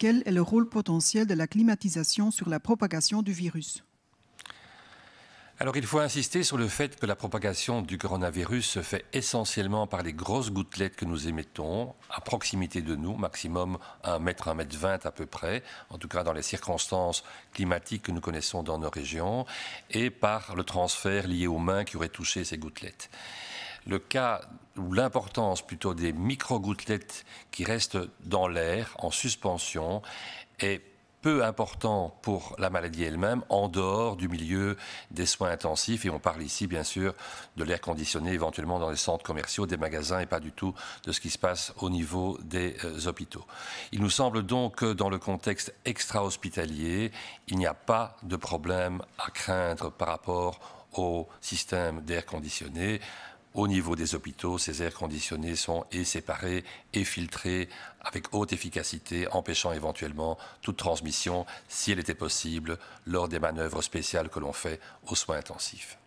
quel est le rôle potentiel de la climatisation sur la propagation du virus alors il faut insister sur le fait que la propagation du coronavirus se fait essentiellement par les grosses gouttelettes que nous émettons à proximité de nous, maximum 1 mètre, 1 mètre 20 à peu près, en tout cas dans les circonstances climatiques que nous connaissons dans nos régions, et par le transfert lié aux mains qui auraient touché ces gouttelettes le cas ou l'importance plutôt des micro-gouttelettes qui restent dans l'air en suspension est peu important pour la maladie elle-même en dehors du milieu des soins intensifs. Et on parle ici, bien sûr, de l'air conditionné éventuellement dans les centres commerciaux, des magasins et pas du tout de ce qui se passe au niveau des euh, hôpitaux. Il nous semble donc que dans le contexte extra-hospitalier, il n'y a pas de problème à craindre par rapport au système d'air conditionné. Au niveau des hôpitaux, ces airs conditionnés sont et séparés et filtrés avec haute efficacité, empêchant éventuellement toute transmission, si elle était possible, lors des manœuvres spéciales que l'on fait aux soins intensifs.